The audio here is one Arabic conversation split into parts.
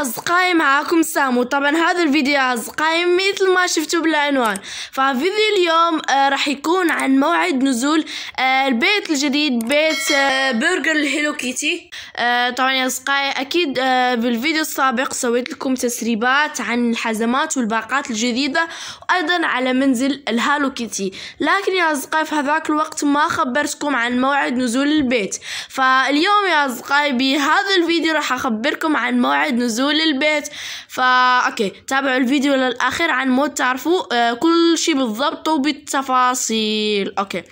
اصدقائي معاكم سامو طبعا هذا الفيديو يا اصدقائي مثل ما شفتوا بالعنوان ففيديو اليوم آه راح يكون عن موعد نزول آه البيت الجديد بيت آه برجر الهيلو كيتي آه طبعا يا اصدقائي اكيد آه بالفيديو السابق سويت لكم تسريبات عن الحزمات والباقات الجديده وايضا على منزل الهالو كيتي لكن يا اصدقائي في هذاك الوقت ما خبرتكم عن موعد نزول البيت فاليوم يا اصدقائي بهذا الفيديو راح اخبركم عن موعد نزول نزول البيت فا اوكي تابعوا الفيديو للاخر عن مود تعرفوا آه كل شيء بالضبط وبالتفاصيل اوكي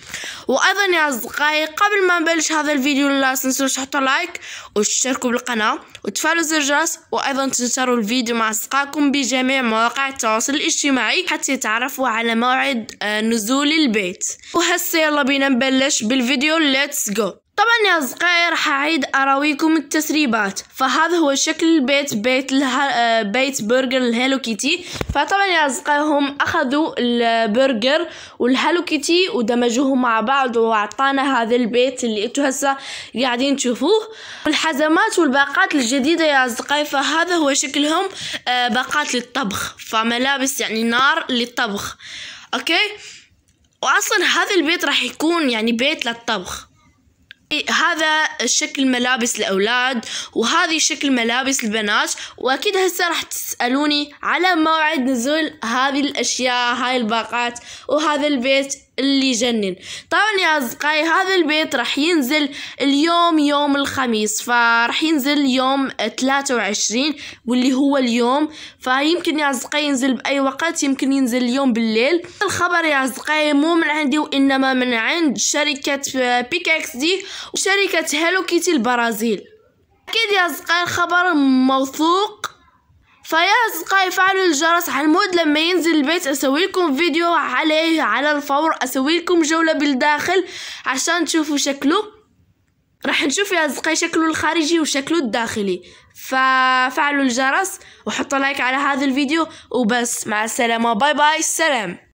وايضا يا اصدقائي قبل ما نبلش هذا الفيديو لا تنسوا تحطوا لايك وتشتركوا بالقناه وتفعلوا زر الجرس وايضا تنشروا الفيديو مع اصدقائكم بجميع مواقع التواصل الاجتماعي حتى يتعرفوا على موعد آه نزول البيت وهسه يلا بينا نبلش بالفيديو ليتس جو طبعا يا أصدقائي راح أعيد أراويكم التسريبات فهذا هو شكل البيت بيت الها... آه، بيت برجر الهالو كيتي فطبعا يا أصدقائي هم أخذوا البرجر والهالو كيتي ودمجوهم مع بعض وأعطانا هذا البيت اللي انتم هسه قاعدين تشوفوه الحزمات والباقات الجديدة يا أصدقائي فهذا هو شكلهم آه، باقات للطبخ فملابس يعني نار للطبخ أوكي وأصلا هذا البيت راح يكون يعني بيت للطبخ هذا شكل ملابس الأولاد وهذه شكل ملابس البنات وأكيد هسه راح تسألوني على موعد نزول هذه الأشياء هاي الباقات وهذا البيت اللي يجنن طبعا يا اصدقائي هذا البيت راح ينزل اليوم يوم الخميس فراح ينزل يوم 23 واللي هو اليوم فيمكن يا اصدقائي ينزل باي وقت يمكن ينزل اليوم بالليل الخبر يا اصدقائي مو من عندي وانما من عند شركه بيكاكس دي وشركه هيلو كيتي البرازيل اكيد يا اصدقائي الخبر موثوق فيا اصدقائي فعلوا الجرس على المود لما ينزل البيت اسوي لكم فيديو عليه على الفور اسوي لكم جوله بالداخل عشان تشوفوا شكله راح نشوف يا اصدقائي شكله الخارجي وشكله الداخلي ففعلوا الجرس وحطوا لايك على هذا الفيديو وبس مع السلامه باي باي سلام